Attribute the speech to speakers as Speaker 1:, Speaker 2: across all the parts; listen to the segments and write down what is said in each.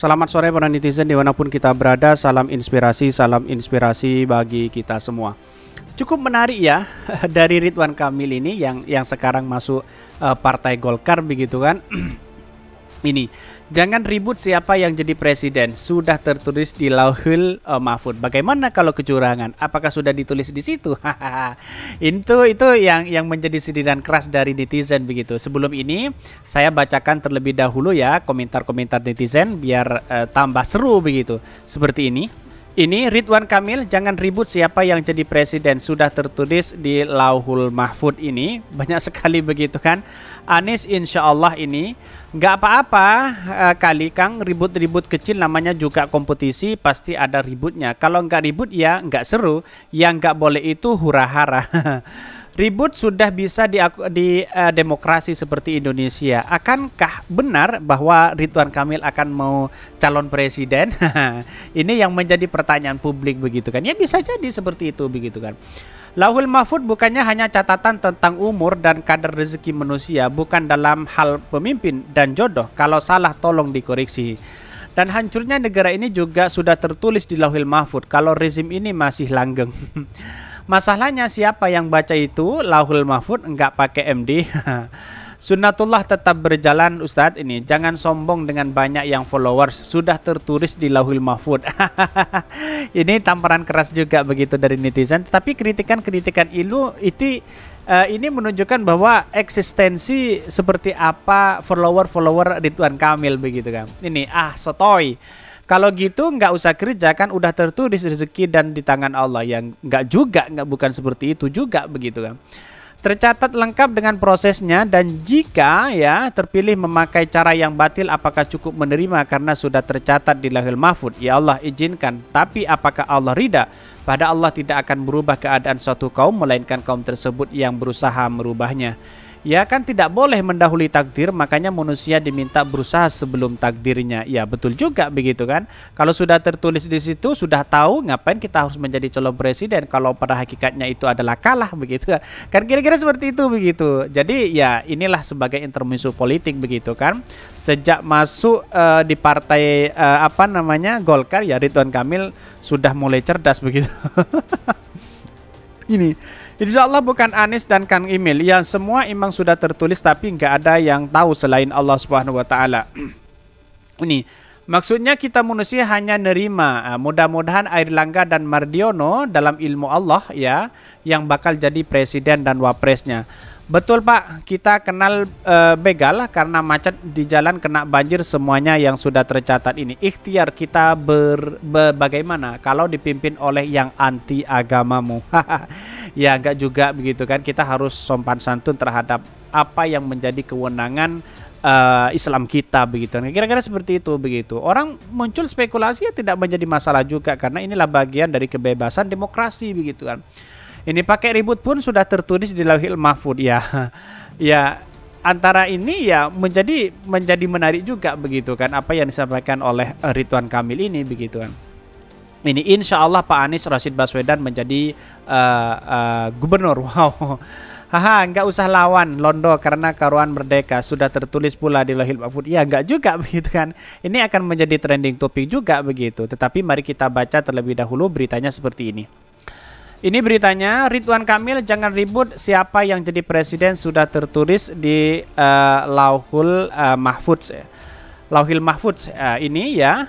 Speaker 1: Selamat sore para netizen dimanapun kita berada. Salam inspirasi, salam inspirasi bagi kita semua. Cukup menarik ya dari Ridwan Kamil ini yang yang sekarang masuk eh, Partai Golkar begitu kan. ini Jangan ribut siapa yang jadi presiden, sudah tertulis di Lauhul uh, Mahfud. Bagaimana kalau kecurangan? Apakah sudah ditulis di situ? itu itu yang yang menjadi sindiran keras dari netizen begitu. Sebelum ini saya bacakan terlebih dahulu ya komentar-komentar netizen biar uh, tambah seru begitu. Seperti ini. Ini Ridwan Kamil, jangan ribut siapa yang jadi presiden sudah tertulis di Lauhul Mahfud ini banyak sekali begitu kan. Anies insya Allah ini nggak apa-apa eh, kali Kang ribut-ribut kecil namanya juga kompetisi pasti ada ributnya. Kalau nggak ribut ya nggak seru, yang nggak boleh itu hura-hara. Ribut sudah bisa di, di uh, demokrasi seperti Indonesia. Akankah benar bahwa Ridwan Kamil akan mau calon presiden? Ini yang menjadi pertanyaan publik begitu kan. Ya bisa jadi seperti itu begitu kan. Lauhul Mahfud bukannya hanya catatan tentang umur dan kadar rezeki manusia, bukan dalam hal pemimpin dan jodoh. Kalau salah tolong dikoreksi. Dan hancurnya negara ini juga sudah tertulis di Lauhul Mahfud kalau rezim ini masih langgeng. Masalahnya siapa yang baca itu Lauhul Mahfud enggak pakai MD. Sunnatullah tetap berjalan Ustadz ini Jangan sombong dengan banyak yang followers Sudah tertulis di lauhul mahfud Ini tamparan keras juga begitu dari netizen Tapi kritikan-kritikan ilu itu Uh, eh, ini menunjukkan bahwa eksistensi seperti apa follower-follower Ridwan Kamil begitu kan. Ini ah sotoy. Kalau gitu nggak usah kerja kan udah tertulis rezeki dan di tangan Allah yang nggak juga nggak bukan seperti itu juga begitu kan. Tercatat lengkap dengan prosesnya dan jika ya terpilih memakai cara yang batil apakah cukup menerima karena sudah tercatat di lahir mahfud ya Allah izinkan tapi apakah Allah rida pada Allah tidak akan berubah keadaan suatu kaum melainkan kaum tersebut yang berusaha merubahnya Ya kan tidak boleh mendahului takdir, makanya manusia diminta berusaha sebelum takdirnya. Ya betul juga begitu kan. Kalau sudah tertulis di situ, sudah tahu ngapain kita harus menjadi calon presiden kalau pada hakikatnya itu adalah kalah begitu kan. Kan kira-kira seperti itu begitu. Jadi ya inilah sebagai intermisu politik begitu kan. Sejak masuk uh, di partai uh, apa namanya Golkar ya Ridwan Kamil sudah mulai cerdas begitu. Ini Insya Allah bukan Anis dan Kang Emil yang semua memang sudah tertulis tapi nggak ada yang tahu selain Allah Subhanahu Wa Taala. Ini maksudnya kita manusia hanya nerima. Ah, mudah-mudahan Air Langga dan Mardiono dalam ilmu Allah ya yang bakal jadi presiden dan wapresnya. Betul Pak, kita kenal e, begal karena macet di jalan kena banjir semuanya yang sudah tercatat ini. Ikhtiar kita ber, be, bagaimana kalau dipimpin oleh yang anti agamamu. ya enggak juga begitu kan, kita harus sompan santun terhadap apa yang menjadi kewenangan uh, Islam kita begitu. Kan? Kira-kira seperti itu begitu. Orang muncul spekulasi ya tidak menjadi masalah juga karena inilah bagian dari kebebasan demokrasi begitu kan. Ini pakai ribut pun sudah tertulis di Lauhil Mahfud ya. ya, antara ini ya menjadi menjadi menarik juga begitu kan apa yang disampaikan oleh eh, Ridwan Kamil ini begitu kan. Ini insya Allah Pak Anies Rashid Baswedan menjadi uh, uh, gubernur. Wow. Haha, nggak usah lawan Londo karena karuan merdeka sudah tertulis pula di Lohil Mahfud. Ya, nggak juga begitu kan. Ini akan menjadi trending topik juga begitu. Tetapi mari kita baca terlebih dahulu beritanya seperti ini. Ini beritanya, Ridwan Kamil jangan ribut siapa yang jadi presiden sudah tertulis di uh, Lauhul uh, Mahfudz. Ya. Lauhil Mahfudz uh, ini ya.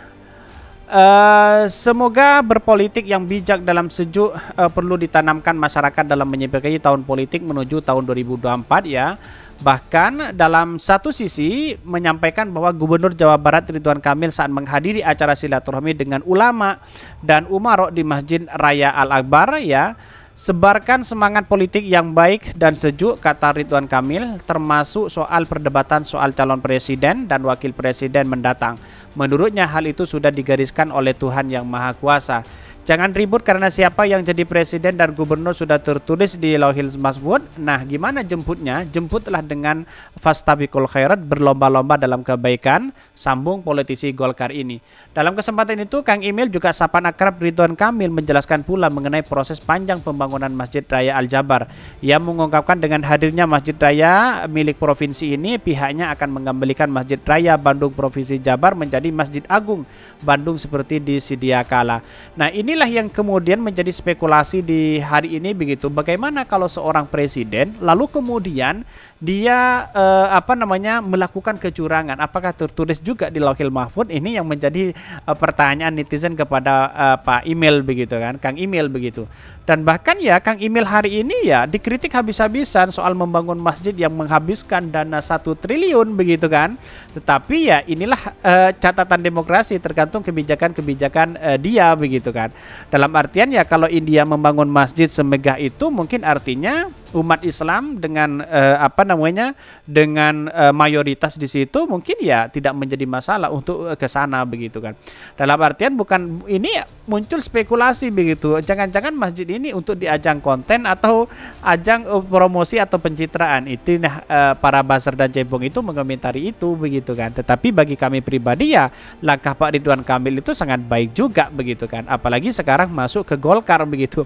Speaker 1: Uh, semoga berpolitik yang bijak dalam sejuk uh, perlu ditanamkan masyarakat dalam menyebabkan tahun politik menuju tahun 2024 ya. Bahkan dalam satu sisi menyampaikan bahwa Gubernur Jawa Barat Ridwan Kamil saat menghadiri acara silaturahmi dengan ulama dan umarok di Masjid Raya Al-Akbar ya Sebarkan semangat politik yang baik dan sejuk kata Ridwan Kamil termasuk soal perdebatan soal calon presiden dan wakil presiden mendatang. Menurutnya hal itu sudah digariskan oleh Tuhan yang Maha Kuasa. Jangan ribut karena siapa yang jadi presiden dan gubernur sudah tertulis di Lauhil Masbud. Nah, gimana jemputnya? Jemputlah dengan fastabikul khairat berlomba-lomba dalam kebaikan, sambung politisi Golkar ini. Dalam kesempatan itu, Kang Emil juga sapan akrab Ridwan Kamil menjelaskan pula mengenai proses panjang pembangunan Masjid Raya Al-Jabar. Ia mengungkapkan dengan hadirnya Masjid Raya milik provinsi ini, pihaknya akan mengembalikan Masjid Raya Bandung Provinsi Jabar menjadi menjadi Masjid Agung Bandung seperti di Sidiakala. Nah, inilah yang kemudian menjadi spekulasi di hari ini begitu. Bagaimana kalau seorang presiden lalu kemudian dia uh, apa namanya melakukan kecurangan apakah tertulis juga di lokil Mahfud ini yang menjadi uh, pertanyaan netizen kepada uh, Pak Email begitu kan Kang Email begitu dan bahkan ya Kang Email hari ini ya dikritik habis-habisan soal membangun masjid yang menghabiskan dana satu triliun begitu kan tetapi ya inilah uh, catatan demokrasi tergantung kebijakan-kebijakan uh, dia begitu kan dalam artian ya kalau India membangun masjid semegah itu mungkin artinya umat Islam dengan uh, apa namanya dengan uh, mayoritas di situ mungkin ya tidak menjadi masalah untuk uh, ke sana begitu kan. Dalam artian bukan ini muncul spekulasi begitu. Jangan-jangan masjid ini untuk diajang konten atau ajang promosi atau pencitraan. Itu nah uh, para Basar dan Cebong itu mengomentari itu begitu kan. Tetapi bagi kami pribadi ya langkah Pak Ridwan Kamil itu sangat baik juga begitu kan. Apalagi sekarang masuk ke Golkar begitu.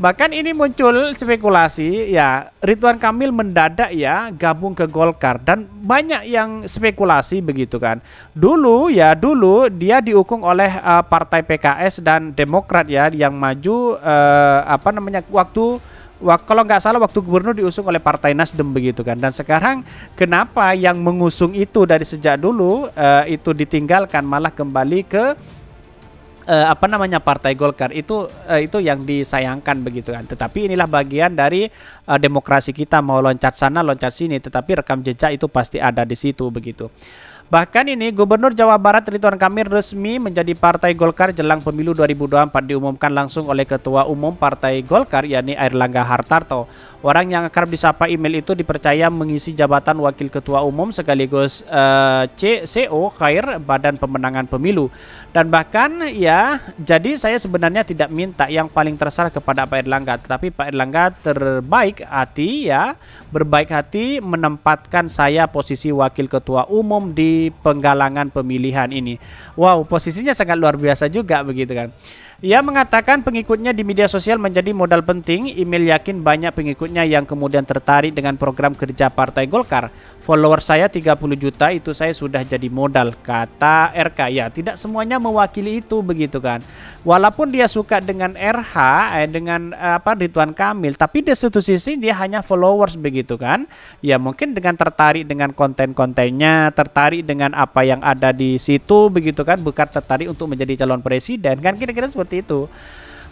Speaker 1: Bahkan ini muncul spekulasi ya Ridwan Kamil mendadak ya gabung ke Golkar dan banyak yang spekulasi begitu kan. Dulu ya dulu dia diukung oleh uh, partai PKS dan Demokrat ya yang maju uh, apa namanya waktu kalau nggak salah waktu gubernur diusung oleh Partai Nasdem begitu kan dan sekarang kenapa yang mengusung itu dari sejak dulu uh, itu ditinggalkan malah kembali ke uh, apa namanya Partai Golkar itu uh, itu yang disayangkan begitu kan. Tetapi inilah bagian dari uh, demokrasi kita mau loncat sana loncat sini, tetapi rekam jejak itu pasti ada di situ begitu. Bahkan ini Gubernur Jawa Barat Ridwan Kamil resmi menjadi Partai Golkar jelang pemilu 2024 diumumkan langsung oleh Ketua Umum Partai Golkar yakni Airlangga Hartarto. Orang yang akrab disapa email itu dipercaya mengisi jabatan Wakil Ketua Umum sekaligus eh, CCO Khair Badan Pemenangan Pemilu. Dan bahkan ya, jadi saya sebenarnya tidak minta yang paling terserah kepada Pak Erlangga, tetapi Pak Erlangga terbaik hati ya, berbaik hati menempatkan saya posisi Wakil Ketua Umum di penggalangan pemilihan ini. Wow, posisinya sangat luar biasa juga begitu kan. Ia mengatakan pengikutnya di media sosial menjadi modal penting. Emil yakin banyak pengikutnya yang kemudian tertarik dengan program kerja Partai Golkar. Follower saya 30 juta itu saya sudah jadi modal, kata RK. Ya, tidak semuanya mewakili itu begitu kan. Walaupun dia suka dengan RH, eh, dengan eh, apa Ridwan Kamil, tapi di satu sisi dia hanya followers begitu kan. Ya mungkin dengan tertarik dengan konten-kontennya, tertarik dengan apa yang ada di situ begitu kan, bukan tertarik untuk menjadi calon presiden kan kira-kira seperti seperti itu.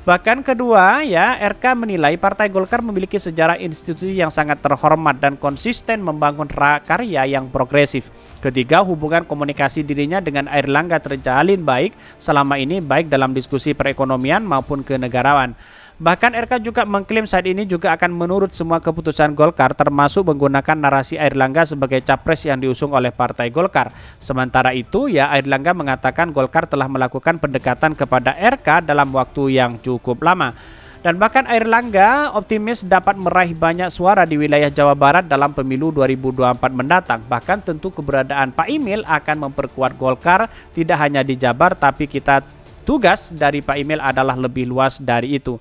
Speaker 1: Bahkan kedua, ya, RK menilai Partai Golkar memiliki sejarah institusi yang sangat terhormat dan konsisten membangun karya yang progresif. Ketiga, hubungan komunikasi dirinya dengan Air Langga terjalin baik selama ini baik dalam diskusi perekonomian maupun kenegarawan. Bahkan RK juga mengklaim saat ini juga akan menurut semua keputusan Golkar termasuk menggunakan narasi Air Langga sebagai capres yang diusung oleh Partai Golkar. Sementara itu ya Air Langga mengatakan Golkar telah melakukan pendekatan kepada RK dalam waktu yang cukup lama. Dan bahkan Air Langga optimis dapat meraih banyak suara di wilayah Jawa Barat dalam pemilu 2024 mendatang. Bahkan tentu keberadaan Pak Emil akan memperkuat Golkar tidak hanya di Jabar tapi kita tugas dari Pak Emil adalah lebih luas dari itu.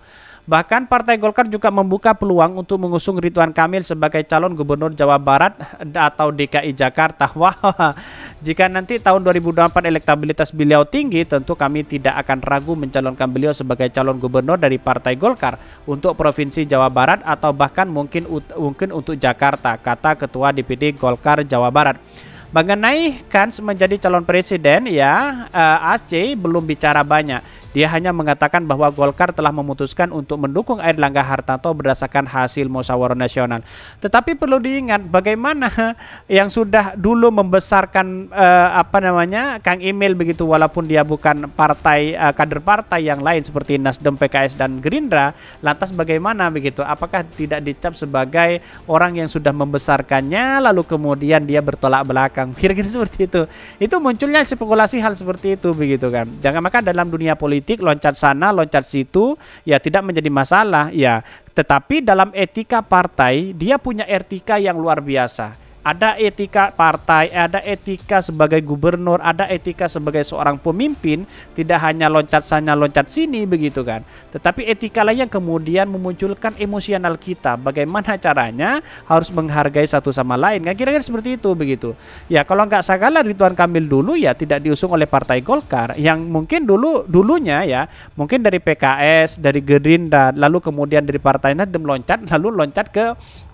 Speaker 1: Bahkan Partai Golkar juga membuka peluang untuk mengusung Ridwan Kamil sebagai calon gubernur Jawa Barat atau DKI Jakarta. Wah, wow. jika nanti tahun 2024 elektabilitas beliau tinggi, tentu kami tidak akan ragu mencalonkan beliau sebagai calon gubernur dari Partai Golkar untuk Provinsi Jawa Barat atau bahkan mungkin mungkin untuk Jakarta, kata Ketua DPD Golkar Jawa Barat. Mengenai Kans menjadi calon presiden ya, uh, eh, AC belum bicara banyak. Dia hanya mengatakan bahwa Golkar telah memutuskan untuk mendukung Erlangga Hartanto berdasarkan hasil musyawarah nasional. Tetapi perlu diingat bagaimana yang sudah dulu membesarkan eh, apa namanya Kang Emil begitu walaupun dia bukan partai eh, kader partai yang lain seperti Nasdem, PKS dan Gerindra, lantas bagaimana begitu? Apakah tidak dicap sebagai orang yang sudah membesarkannya lalu kemudian dia bertolak belakang? Kira-kira seperti itu. Itu munculnya spekulasi hal seperti itu begitu kan. Jangan maka dalam dunia politik politik loncat sana loncat situ ya tidak menjadi masalah ya tetapi dalam etika partai dia punya etika yang luar biasa ada etika partai, ada etika sebagai gubernur, ada etika sebagai seorang pemimpin, tidak hanya loncat sana loncat sini begitu kan. Tetapi etika lain yang kemudian memunculkan emosional kita, bagaimana caranya harus menghargai satu sama lain kan kira-kira seperti itu begitu. Ya kalau nggak salah Ridwan Kamil dulu ya tidak diusung oleh Partai Golkar yang mungkin dulu dulunya ya mungkin dari PKS, dari Gerindra, lalu kemudian dari Partai Nasdem loncat, lalu loncat ke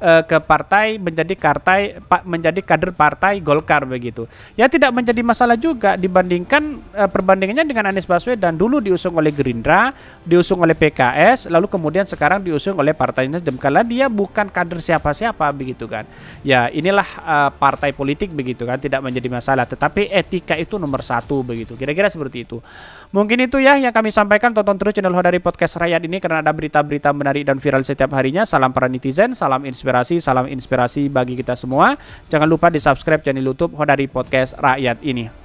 Speaker 1: eh, ke partai menjadi partai menjadi kader partai Golkar begitu. Ya tidak menjadi masalah juga dibandingkan uh, perbandingannya dengan Anies Baswedan dulu diusung oleh Gerindra, diusung oleh PKS, lalu kemudian sekarang diusung oleh Partai Nasdem karena dia bukan kader siapa-siapa begitu kan. Ya inilah uh, partai politik begitu kan tidak menjadi masalah, tetapi etika itu nomor satu begitu. Kira-kira seperti itu. Mungkin itu ya yang kami sampaikan. Tonton terus channel dari Podcast Rakyat ini karena ada berita-berita menarik dan viral setiap harinya. Salam para netizen, salam inspirasi, salam inspirasi bagi kita semua. Jangan lupa di subscribe channel YouTube Hodari Podcast Rakyat ini.